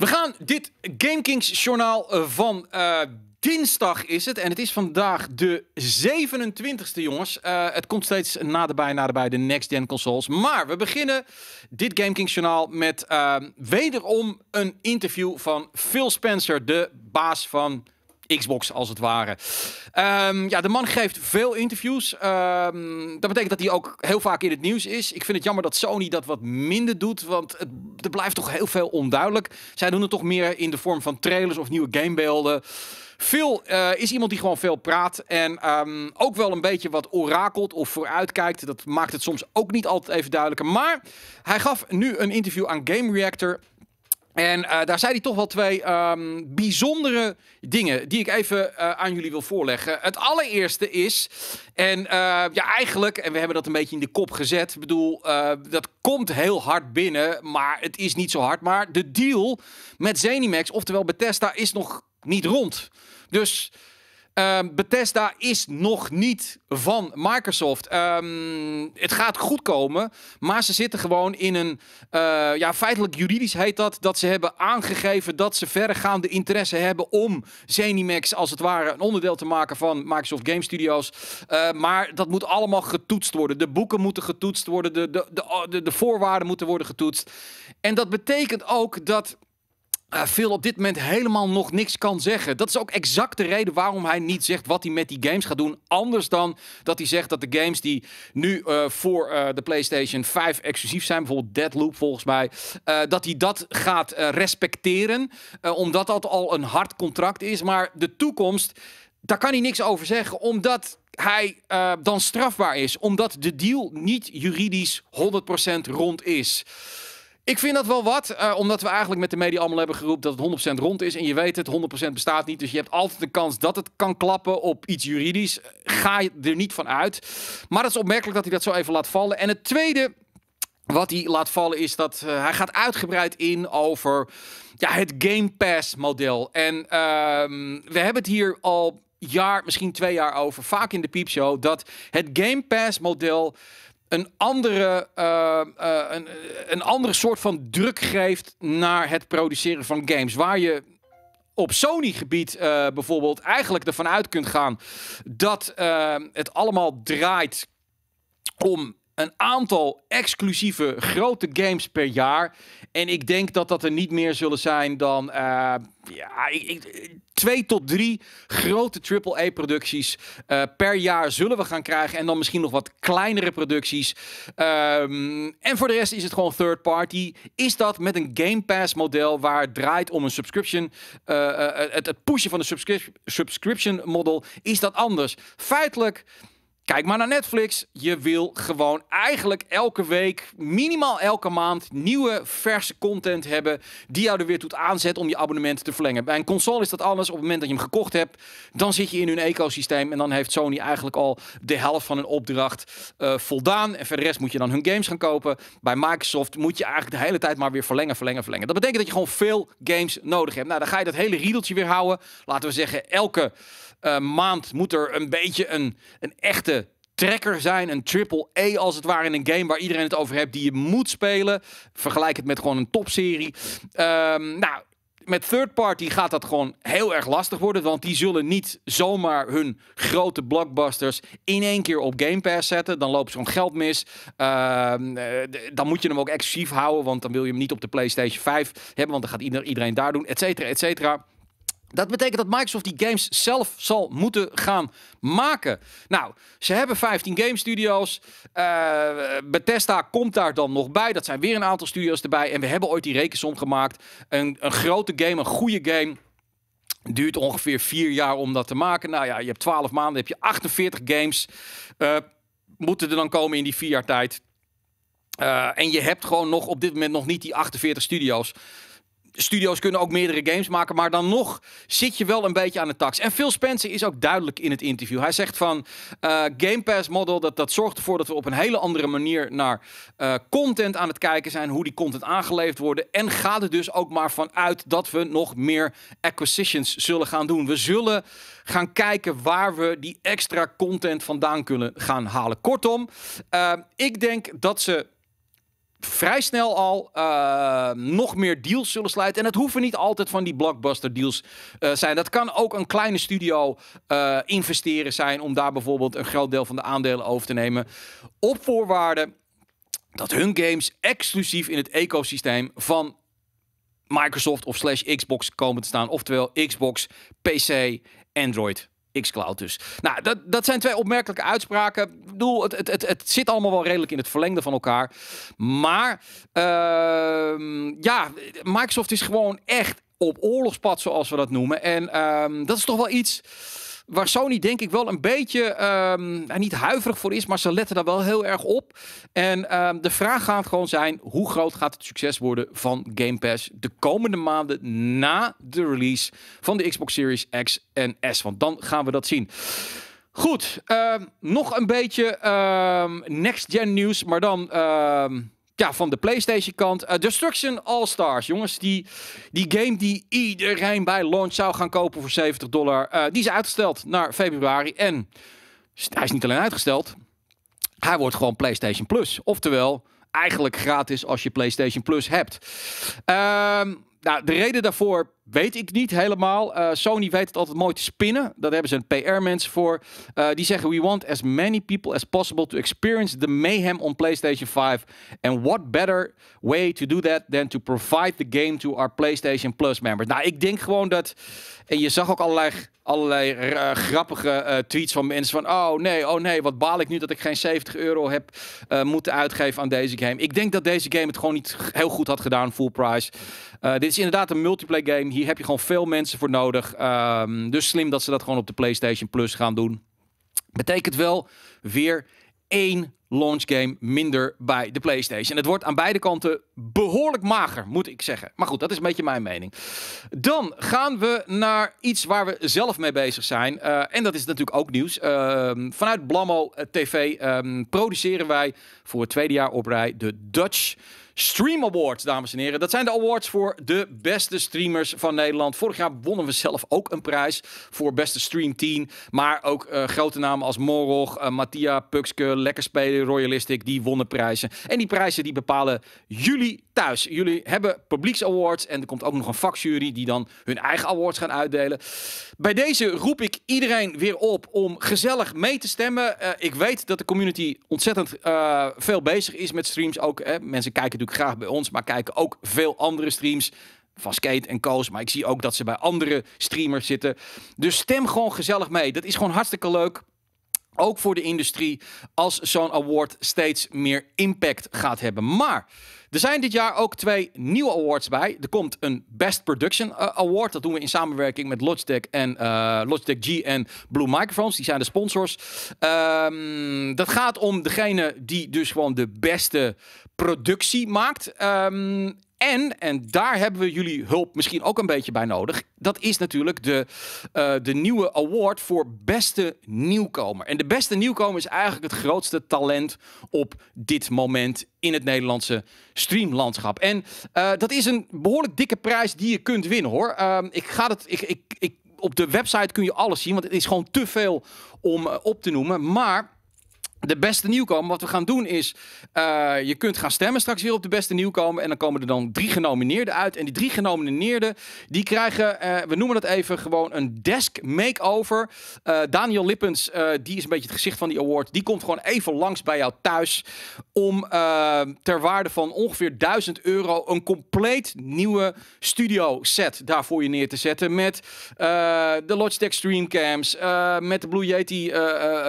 We gaan dit GameKings journaal eh, van eh, dinsdag is het. En het is vandaag de 27e, jongens. Eh, het komt steeds naderbij, naderbij de next-gen consoles. Maar we beginnen dit GameKings journaal met wederom een interview van Phil Spencer, de baas van Xbox als het ware. Ehm, ja, de man geeft veel interviews. Ehm, dat betekent dat hij ook heel vaak in het nieuws is. Ik vind het jammer dat Sony dat wat minder doet, want het er blijft toch heel veel onduidelijk. Zij doen het toch meer in de vorm van trailers of nieuwe gamebeelden. Phil eh, is iemand die gewoon veel praat en ehm, ook wel een beetje wat orakelt of vooruitkijkt. Dat maakt het soms ook niet altijd even duidelijker. Maar hij gaf nu een interview aan Game Reactor. En eh, daar zei hij toch wel twee ehm, bijzondere dingen die ik even eh, aan jullie wil voorleggen. Het allereerste is, en eh, ja eigenlijk, en we hebben dat een beetje in de kop gezet. Ik bedoel, dat komt heel hard binnen, maar het is niet zo hard. Maar de deal met Zenimax, oftewel Bethesda, is nog niet rond. Dus Um, Bethesda is nog niet van Microsoft. Ehm, het gaat goed komen, maar ze zitten gewoon in een... Eh, ja, feitelijk juridisch heet dat, dat ze hebben aangegeven dat ze verregaande interesse hebben om Zenimax als het ware een onderdeel te maken van Microsoft Game Studios. Eh, maar dat moet allemaal getoetst worden. De boeken moeten getoetst worden, de, de, de, de voorwaarden moeten worden getoetst. En dat betekent ook dat uh, Phil op dit moment helemaal nog niks kan zeggen. Dat is ook exact de reden waarom hij niet zegt wat hij met die games gaat doen. Anders dan dat hij zegt dat de games die nu eh, voor eh, de PlayStation 5 exclusief zijn, bijvoorbeeld Deadloop volgens mij, dat hij dat gaat respecteren. omdat dat al een hard contract is. Maar de toekomst, daar kan hij niks over zeggen. Omdat hij dan strafbaar is. Omdat de deal niet juridisch 100% rond is. Ik vind dat wel wat, uh, omdat we eigenlijk met de media allemaal hebben geroepen dat het 100% rond is. En je weet het, 100% bestaat niet. Dus je hebt altijd de kans dat het kan klappen op iets juridisch. Ga je er niet van uit. Maar het is opmerkelijk dat hij dat zo even laat vallen. En het tweede wat hij laat vallen is dat eh, hij gaat uitgebreid in over ja, het Game Pass model. En ehm, we hebben het hier al jaar, misschien twee jaar over, vaak in de piepshow, dat het Game Pass model een andere, eh, eh, een, een andere soort van druk geeft naar het produceren van games. Waar je op Sony-gebied eh, bijvoorbeeld eigenlijk ervan uit kunt gaan dat het allemaal draait om een aantal exclusieve grote games per jaar. En ik denk dat dat er niet meer zullen zijn dan eh, ja, ik, twee tot drie grote AAA-producties eh, per jaar zullen we gaan krijgen. En dan misschien nog wat kleinere producties. Ehm, en voor de rest is het gewoon third party. Is dat met een Game Pass-model waar het draait om een subscription, uh, het, het pushen van de subscri subscription model, is dat anders? Feitelijk Kijk maar naar Netflix. Je wil gewoon eigenlijk elke week, minimaal elke maand, nieuwe verse content hebben. Die jou er weer toe aanzet om je abonnement te verlengen. Bij een console is dat anders. Op het moment dat je hem gekocht hebt, dan zit je in hun ecosysteem. En dan heeft Sony eigenlijk al de helft van hun opdracht eh, voldaan. En verder rest moet je dan hun games gaan kopen. Bij Microsoft moet je eigenlijk de hele tijd maar weer verlengen, verlengen, verlengen. Dat betekent dat je gewoon veel games nodig hebt. Nou, dan ga je dat hele riedeltje weer houden. Laten we zeggen, elke eh, maand moet er een beetje een, een echte trekker zijn. Een triple E als het ware in een game waar iedereen het over hebt die je moet spelen. Vergelijk het met gewoon een topserie. Ehm, nou, met third party gaat dat gewoon heel erg lastig worden. Want die zullen niet zomaar hun grote blockbusters in één keer op Game Pass zetten. Dan loopt zo'n geld mis. Ehm, eh, dan moet je hem ook exclusief houden. Want dan wil je hem niet op de PlayStation 5 hebben. Want dan gaat iedereen daar doen, et cetera, et cetera. Dat betekent dat Microsoft die games zelf zal moeten gaan maken. Nou, ze hebben 15 game studio's. Uh, eh, Bethesda komt daar dan nog bij. Dat zijn weer een aantal studio's erbij. En we hebben ooit die rekensom gemaakt. Een, een grote game, een goede game. Duurt ongeveer vier jaar om dat te maken. Nou ja, je hebt 12 maanden, heb je 48 games. Uh, moeten er dan komen in die vier jaar tijd. Eh, en je hebt gewoon nog op dit moment nog niet die 48 studio's. Studio's kunnen ook meerdere games maken, maar dan nog zit je wel een beetje aan de tax. En Phil Spencer is ook duidelijk in het interview. Hij zegt van eh, Game Pass model, dat, dat zorgt ervoor dat we op een hele andere manier naar eh, content aan het kijken zijn, hoe die content aangeleverd worden, En gaat er dus ook maar vanuit dat we nog meer acquisitions zullen gaan doen. We zullen gaan kijken waar we die extra content vandaan kunnen gaan halen. Kortom, eh, ik denk dat ze vrij snel al eh, nog meer deals zullen sluiten. En het hoeven niet altijd van die blockbuster deals uh, zijn. Dat kan ook een kleine studio eh, investeren zijn om daar bijvoorbeeld een groot deel van de aandelen over te nemen. Op voorwaarde dat hun games exclusief in het ecosysteem van Microsoft of slash Xbox komen te staan. Oftewel Xbox, PC, Android xCloud dus. Nou, dat, dat zijn twee opmerkelijke uitspraken. Ik bedoel, het, het, het, het zit allemaal wel redelijk in het verlengde van elkaar. Maar ehm, ja, Microsoft is gewoon echt op oorlogspad, zoals we dat noemen. En ehm, dat is toch wel iets waar Sony denk ik wel een beetje, ehm, nou, niet huiverig voor is, maar ze letten daar wel heel erg op. En ehm, de vraag gaat gewoon zijn, hoe groot gaat het succes worden van Game Pass de komende maanden na de release van de Xbox Series X en S? Want dan gaan we dat zien. Goed, ehm, nog een beetje next-gen nieuws, maar dan ja, van de PlayStation kant. Eh, Destruction All Stars, jongens. Die, die game die iedereen bij launch zou gaan kopen voor 70 dollar. Eh, die is uitgesteld naar februari. En hij is niet alleen uitgesteld. Hij wordt gewoon PlayStation Plus. Oftewel, eigenlijk gratis als je PlayStation Plus hebt. Ehm, nou, de reden daarvoor Weet ik niet helemaal. Eh, Sony weet het altijd mooi te spinnen. Daar hebben ze een PR-mensen voor. Eh, die zeggen: We want as many people as possible to experience the mayhem on PlayStation 5. And what better way to do that than to provide the game to our PlayStation Plus members? Nou, ik denk gewoon dat. En je zag ook allerlei, allerlei eh, grappige tweets van mensen: van, Oh nee, oh nee, wat baal ik nu dat ik geen 70 euro heb moeten uitgeven aan deze game. Ik denk dat deze game het gewoon niet heel goed had gedaan, full price. dit is inderdaad een multiplayer game. Hier hier heb je gewoon veel mensen voor nodig. Ehm, dus slim dat ze dat gewoon op de PlayStation Plus gaan doen. Betekent wel weer één launch game minder bij de PlayStation. Het wordt aan beide kanten behoorlijk mager, moet ik zeggen. Maar goed, dat is een beetje mijn mening. Dan gaan we naar iets waar we zelf mee bezig zijn. Eh, en dat is natuurlijk ook nieuws. Ehm, vanuit Blammo eh, TV ehm, produceren wij voor het tweede jaar op rij de Dutch. Stream Awards, dames en heren. Dat zijn de awards voor de beste streamers van Nederland. Vorig jaar wonnen we zelf ook een prijs voor beste stream team, Maar ook eh, grote namen als Morog, Mattia, Puxke, Lekker Spelen, Royalistic, die wonnen prijzen. En die prijzen die bepalen jullie thuis. Jullie hebben publieks awards en er komt ook nog een vakjury die dan hun eigen awards gaan uitdelen. Bij deze roep ik iedereen weer op om gezellig mee te stemmen. Eh, ik weet dat de community ontzettend eh, veel bezig is met streams. Ook, hè. Mensen kijken natuurlijk graag bij ons, maar kijken ook veel andere streams van Skate en Koos. Maar ik zie ook dat ze bij andere streamers zitten. Dus stem gewoon gezellig mee. Dat is gewoon hartstikke leuk ook voor de industrie als zo'n award steeds meer impact gaat hebben. Maar er zijn dit jaar ook twee nieuwe awards bij. Er komt een Best Production eh, Award. Dat doen we in samenwerking met Logitech en eh, Logitech G en Blue Microphones. Die zijn de sponsors. Ehm, dat gaat om degene die dus gewoon de beste productie maakt. Ehm, en, en daar hebben we jullie hulp misschien ook een beetje bij nodig. Dat is natuurlijk de, eh, de nieuwe award voor beste nieuwkomer. En de beste nieuwkomer is eigenlijk het grootste talent op dit moment in het Nederlandse streamlandschap. En eh, dat is een behoorlijk dikke prijs die je kunt winnen hoor. Eh, ik ga het. ik, ik, ik, op de website kun je alles zien, want het is gewoon te veel om op te noemen. Maar de beste nieuwkomer. Wat we gaan doen is, eh, je kunt gaan stemmen straks weer op de beste nieuwkomer. En dan komen er dan drie genomineerden uit. En die drie genomineerden, die krijgen, eh, we noemen dat even gewoon een desk makeover. Uh, Daniel Lippens, die is een beetje het gezicht van die award. Die komt gewoon even langs bij jou thuis. Om ter waarde van ongeveer 1000 euro een compleet nieuwe studio set daarvoor je neer te zetten. Met de Logitech Streamcams, met de Blue Yeti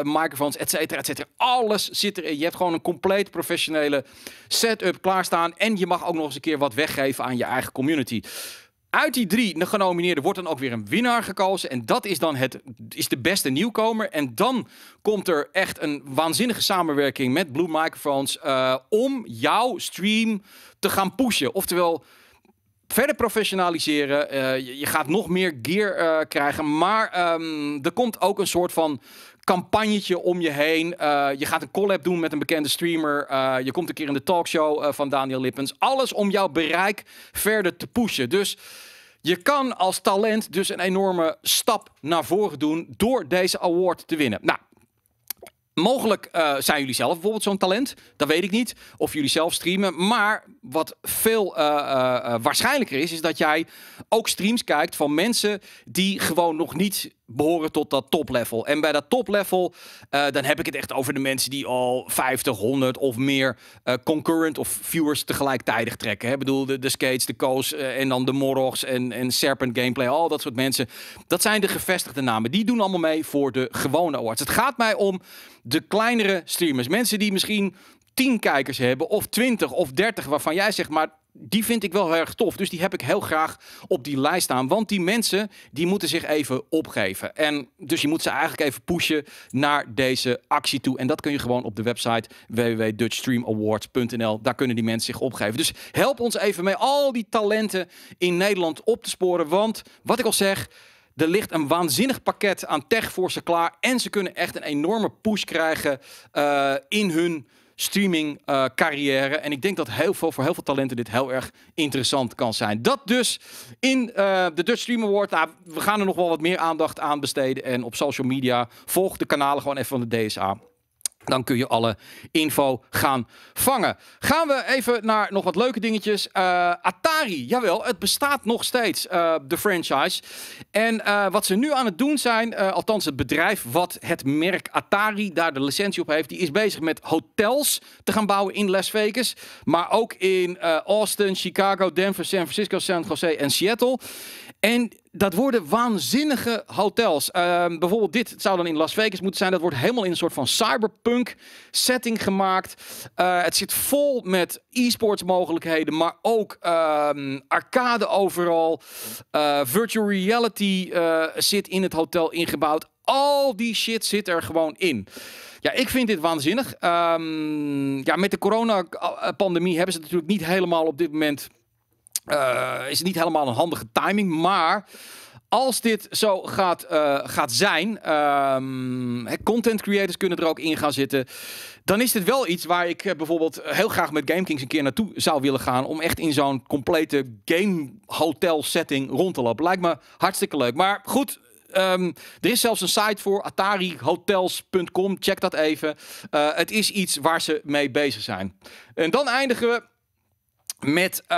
microfoons, et cetera, et cetera alles zit erin. Je hebt gewoon een compleet professionele setup klaarstaan. En je mag ook nog eens een keer wat weggeven aan je eigen community. Uit die drie genomineerden wordt dan ook weer een winnaar gekozen. En dat is dan het, is de beste nieuwkomer. En dan komt er echt een waanzinnige samenwerking met Blue Microphones. Eh, om jouw stream te gaan pushen. Oftewel, verder professionaliseren. Eh, je, gaat nog meer gear eh, krijgen. Maar ehm, er komt ook een soort van campagnetje om je heen. Eh, je gaat een collab doen met een bekende streamer. je komt een keer in de talkshow van Daniel Lippens. Alles om jouw bereik verder te pushen. Dus je kan als talent dus een enorme stap naar voren doen door deze award te winnen. Nou, Mogelijk eh, zijn jullie zelf bijvoorbeeld zo'n talent. Dat weet ik niet. Of jullie zelf streamen. Maar wat veel eh, eh, waarschijnlijker is, is dat jij ook streams kijkt van mensen die gewoon nog niet behoren tot dat toplevel. En bij dat toplevel, uh, dan heb ik het echt over de mensen die al 50, 100 of meer uh, concurrent of viewers tegelijkertijd trekken. Hè? Ik bedoel, de, de skates, de koos eh, en dan de morogs en, en serpent gameplay, al dat soort mensen. Dat zijn de gevestigde namen. Die doen allemaal mee voor de gewone awards. Het gaat mij om de kleinere streamers. Mensen die misschien 10 kijkers hebben, of 20 of 30, waarvan jij zegt, maar die vind ik wel heel erg tof. Dus die heb ik heel graag op die lijst staan. Want die mensen, die moeten zich even opgeven. En dus je moet ze eigenlijk even pushen naar deze actie toe. En dat kun je gewoon op de website www.dutchstreamawards.nl. Daar kunnen die mensen zich opgeven. Dus help ons even mee al die talenten in Nederland op te sporen. Want wat ik al zeg... Er ligt een waanzinnig pakket aan tech voor ze klaar. En ze kunnen echt een enorme push krijgen eh, in hun streaming eh, carrière. En ik denk dat heel veel, voor heel veel talenten dit heel erg interessant kan zijn. Dat dus in eh, de Dutch Stream Award. Nou, we gaan er nog wel wat meer aandacht aan besteden. En op social media volg de kanalen gewoon even van de DSA. Dan kun je alle info gaan vangen. Gaan we even naar nog wat leuke dingetjes. Uh, Atari, jawel, het bestaat nog steeds, eh, de franchise. En eh, wat ze nu aan het doen zijn, althans het bedrijf wat het merk Atari daar de licentie op heeft, die is bezig met hotels te gaan bouwen in Las Vegas. Maar ook in Austin, Chicago, Denver, San Francisco, San Jose en Seattle. En dat worden waanzinnige hotels. Ehm, bijvoorbeeld dit zou dan in Las Vegas moeten zijn. Dat wordt helemaal in een soort van cyberpunk setting gemaakt. Eh, het zit vol met e-sports mogelijkheden, maar ook ehm, arcade overal. Eh, virtual reality eh, zit in het hotel ingebouwd. Al die shit zit er gewoon in. Ja, ik vind dit waanzinnig. Ehm, ja, met de coronapandemie hebben ze het natuurlijk niet helemaal op dit moment eh, is niet helemaal een handige timing, maar als dit zo gaat, uh, gaat zijn, ehm, content creators kunnen er ook in gaan zitten. Dan is dit wel iets waar ik eh, bijvoorbeeld heel graag met GameKings een keer naartoe zou willen gaan. Om echt in zo'n complete game hotel setting rond te lopen. Lijkt me hartstikke leuk. Maar goed, ehm, er is zelfs een site voor, atarihotels.com. Check dat even. het is iets waar ze mee bezig zijn. En dan eindigen we met eh,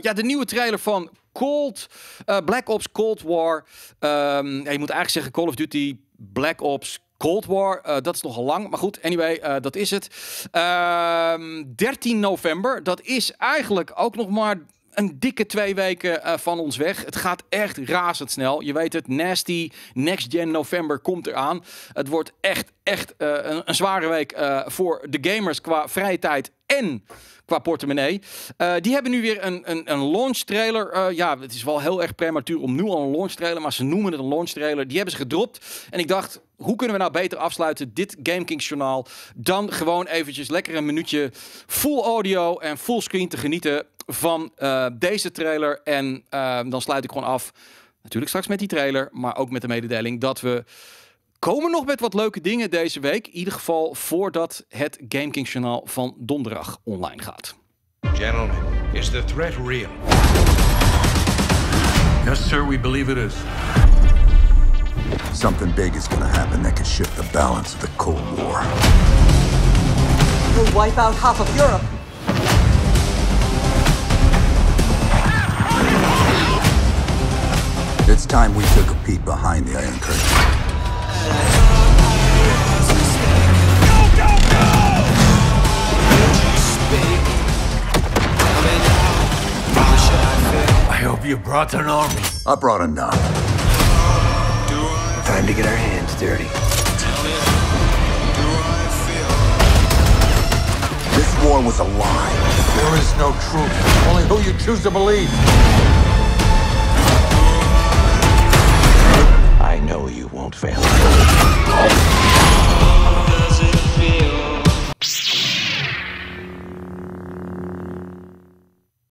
ja, de nieuwe trailer van Cold, uh, Black Ops Cold War. Ehm, je moet eigenlijk zeggen Call of Duty Black Ops Cold War. Eh, dat is nogal lang. Maar goed, anyway, dat is het. 13 ehm, november. Dat is eigenlijk ook nog maar een dikke twee weken van ons weg. Het gaat echt razendsnel. Je weet het, Nasty Next Gen November komt eraan. Het wordt echt, echt een, een, zware week voor de gamers qua vrije tijd en qua portemonnee. Eh, die hebben nu weer een, een, een launch trailer. Eh, ja, het is wel heel erg prematuur om nu al een launch trailer, maar ze noemen het een launch trailer. Die hebben ze gedropt. En ik dacht, hoe kunnen we nou beter afsluiten dit Gamekingsjournaal journaal dan gewoon eventjes lekker een minuutje full audio en full screen te genieten van eh, deze trailer. En dan sluit ik gewoon af, natuurlijk straks met die trailer, maar ook met de mededeling dat we komen nog met wat leuke dingen deze week. In ieder geval voordat het Game King van donderdag online gaat. Gentlemen, is the threat real? Yes, sir, we believe it is. Something big is gonna happen that can shift the balance of the Cold War. We'll wipe out half of Europe. It's time we took a peek behind the Iron Curtain. you brought an army. I brought enough. Time to get our hands dirty. This war was a lie. There is no truth, only who you choose to believe. fail.